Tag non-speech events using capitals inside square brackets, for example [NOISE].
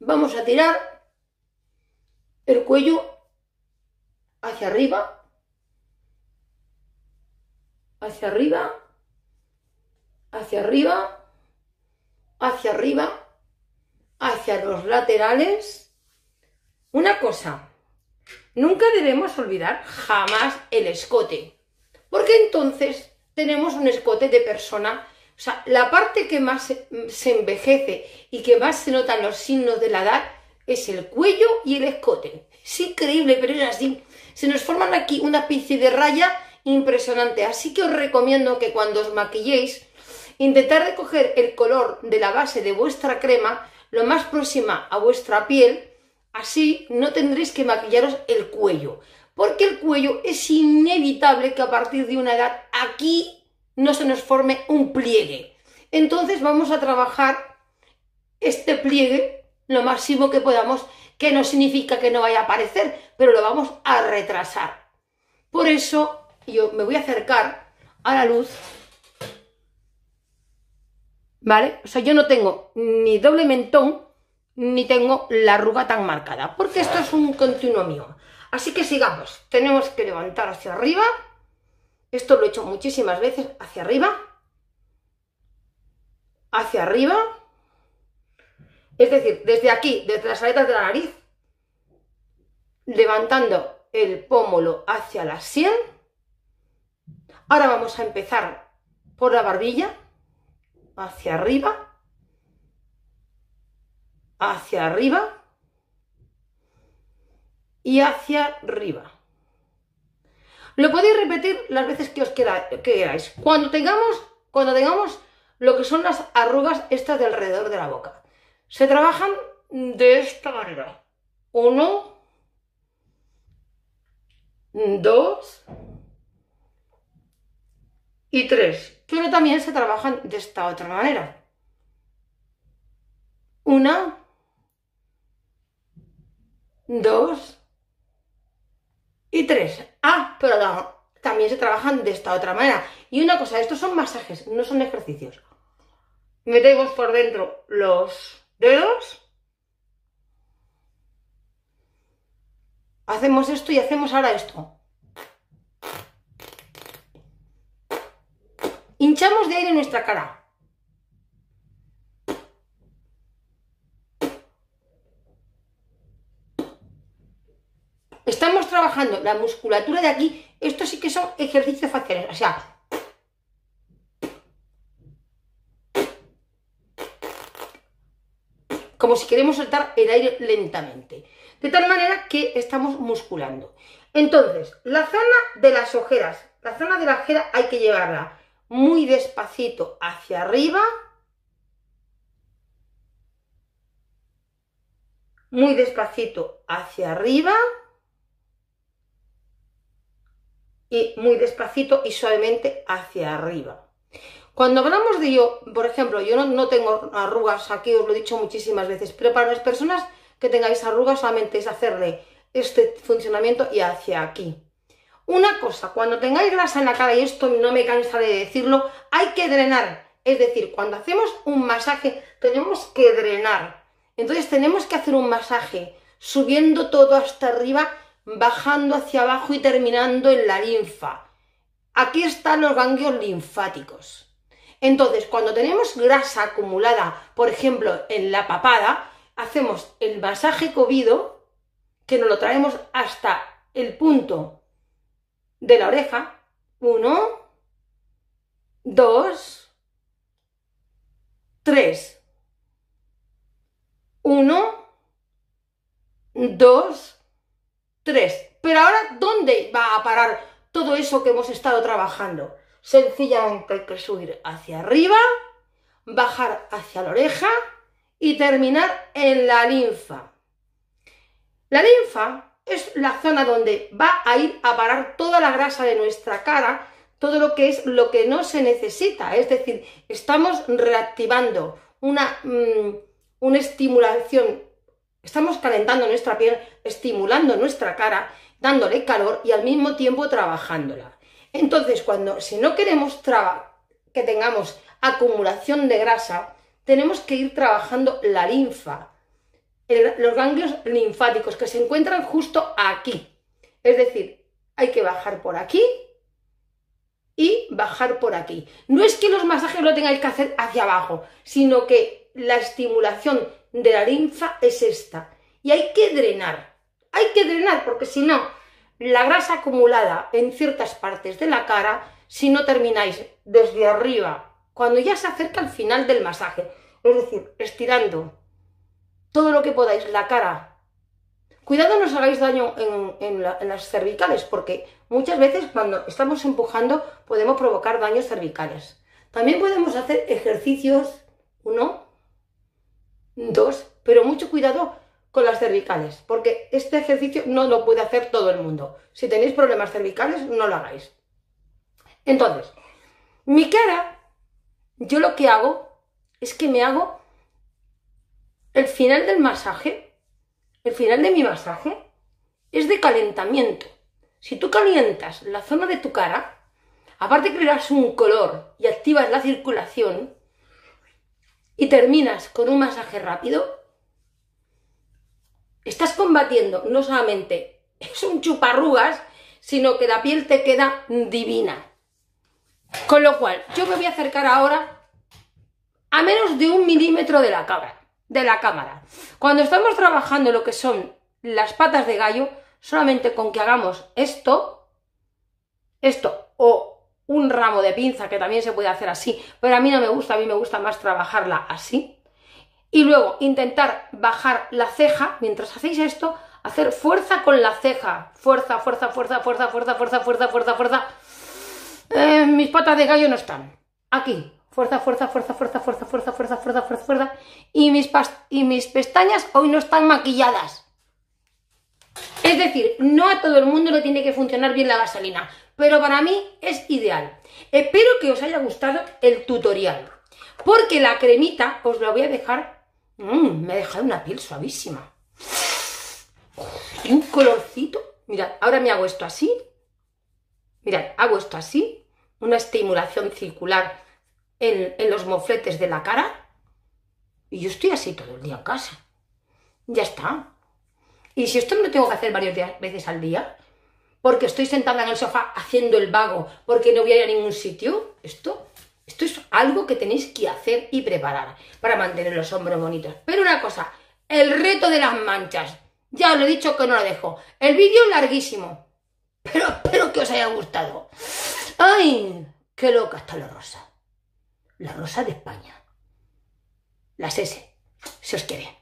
Vamos a tirar el cuello hacia arriba, hacia arriba, hacia arriba, hacia arriba, hacia los laterales. Una cosa, nunca debemos olvidar jamás el escote, porque entonces tenemos un escote de persona o sea, la parte que más se, envejece y que más se notan los signos de la edad es el cuello y el escote. Es increíble, pero es así. Se nos forman aquí una especie de raya impresionante. Así que os recomiendo que cuando os maquilléis, intentar recoger el color de la base de vuestra crema lo más próxima a vuestra piel, así no tendréis que maquillaros el cuello, porque el cuello es inevitable que a partir de una edad aquí no se nos forme un pliegue. Entonces vamos a trabajar este pliegue lo máximo que podamos, que no significa que no vaya a aparecer, pero lo vamos a retrasar. Por eso yo me voy a acercar a la luz, ¿vale? O sea, yo no tengo ni doble mentón, ni tengo la arruga tan marcada, porque esto es un continuo mío. Así que sigamos, tenemos que levantar hacia arriba, esto lo he hecho muchísimas veces hacia arriba, hacia arriba, es decir, desde aquí, desde las aletas de la nariz, levantando el pómulo hacia la sien. Ahora vamos a empezar por la barbilla, hacia arriba, hacia arriba y hacia arriba. Lo podéis repetir las veces que os quieráis Cuando tengamos, cuando tengamos lo que son las arrugas estas de alrededor de la boca. Se trabajan de esta manera. Uno, dos y tres. Pero también se trabajan de esta otra manera. Una, dos y tres pero también se trabajan de esta otra manera. Y una cosa, estos son masajes, no son ejercicios. Metemos por dentro los dedos. Hacemos esto y hacemos ahora esto. Hinchamos de aire nuestra cara. estamos trabajando la musculatura de aquí, esto sí que son ejercicios faciales, o sea, como si queremos soltar el aire lentamente, de tal manera que estamos musculando. Entonces, la zona de las ojeras, la zona de la ojera hay que llevarla muy despacito hacia arriba, muy despacito hacia arriba, y muy despacito y suavemente hacia arriba. Cuando hablamos de yo, por ejemplo, yo no, tengo arrugas, aquí os lo he dicho muchísimas veces, pero para las personas que tengáis arrugas solamente es hacerle este funcionamiento y hacia aquí. Una cosa, cuando tengáis grasa en la cara, y esto no me cansa de decirlo, hay que drenar. Es decir, cuando hacemos un masaje, tenemos que drenar. Entonces tenemos que hacer un masaje subiendo todo hasta arriba bajando hacia abajo y terminando en la linfa. Aquí están los ganglios linfáticos. Entonces, cuando tenemos grasa acumulada, por ejemplo, en la papada, hacemos el masaje cobido, que nos lo traemos hasta el punto de la oreja. Uno, dos, tres. Uno, dos, pero ahora, ¿dónde va a parar todo eso que hemos estado trabajando? Sencillamente hay que subir hacia arriba, bajar hacia la oreja y terminar en la linfa. La linfa es la zona donde va a ir a parar toda la grasa de nuestra cara, todo lo que es lo que no se necesita. Es decir, estamos reactivando una, mm, una estimulación Estamos calentando nuestra piel, estimulando nuestra cara, dándole calor y al mismo tiempo trabajándola. Entonces, cuando si no queremos que tengamos acumulación de grasa, tenemos que ir trabajando la linfa, los ganglios linfáticos que se encuentran justo aquí. Es decir, hay que bajar por aquí y bajar por aquí. No es que los masajes lo tengáis que hacer hacia abajo, sino que la estimulación de la linfa es esta. Y hay que drenar, hay que drenar porque si no, la grasa acumulada en ciertas partes de la cara, si no termináis desde arriba, cuando ya se acerca al final del masaje, es decir, estirando todo lo que podáis la cara. Cuidado no os hagáis daño en, las cervicales, porque muchas veces cuando estamos empujando podemos provocar daños cervicales. También podemos hacer ejercicios, uno, dos, pero mucho cuidado con las cervicales, porque este ejercicio no lo puede hacer todo el mundo. Si tenéis problemas cervicales, no lo hagáis. Entonces, mi cara, yo lo que hago es que me hago el final del masaje, el final de mi masaje, es de calentamiento. Si tú calientas la zona de tu cara, aparte creas un color y activas la circulación, y terminas con un masaje rápido, estás combatiendo no solamente [LAUGHS] es un chuparrugas, sino que la piel te queda divina. Con lo cual, yo me voy a acercar ahora a menos de un milímetro de la cámara. De la cámara. Cuando estamos trabajando lo que son las patas de gallo, solamente con que hagamos esto, esto o un ramo de pinza, que también se puede hacer así, pero a mí no me gusta, a mí me gusta más trabajarla así. Y luego intentar bajar la ceja, mientras hacéis esto, hacer fuerza con la ceja, fuerza, fuerza, fuerza, fuerza, fuerza, fuerza, fuerza, fuerza, fuerza. mis patas de gallo no están. Aquí, fuerza, fuerza, fuerza, fuerza, fuerza, fuerza, fuerza, fuerza, fuerza, fuerza. Y mis, y mis pestañas hoy no están maquilladas. Es decir, no a todo el mundo le tiene que funcionar bien la gasolina pero para mí es ideal. Espero que os haya gustado el tutorial, porque la cremita os la voy a dejar... Mm, me ha dejado una piel suavísima. Un colorcito. Mirad, ahora me hago esto así. Mirad, hago esto así. Una estimulación circular en, en los mofletes de la cara. Y yo estoy así todo el día en casa. Ya está. Y si esto me lo tengo que hacer varias veces al día, porque estoy sentada en el sofá haciendo el vago, porque no voy a ir a ningún sitio, esto, esto es algo que tenéis que hacer y preparar para mantener los hombros bonitos. Pero una cosa, el reto de las manchas. Ya os lo he dicho que no lo dejo. El vídeo es larguísimo, pero espero que os haya gustado. ¡Ay! ¡Qué loca está la rosa! La rosa de España. Las S. Se os quiere.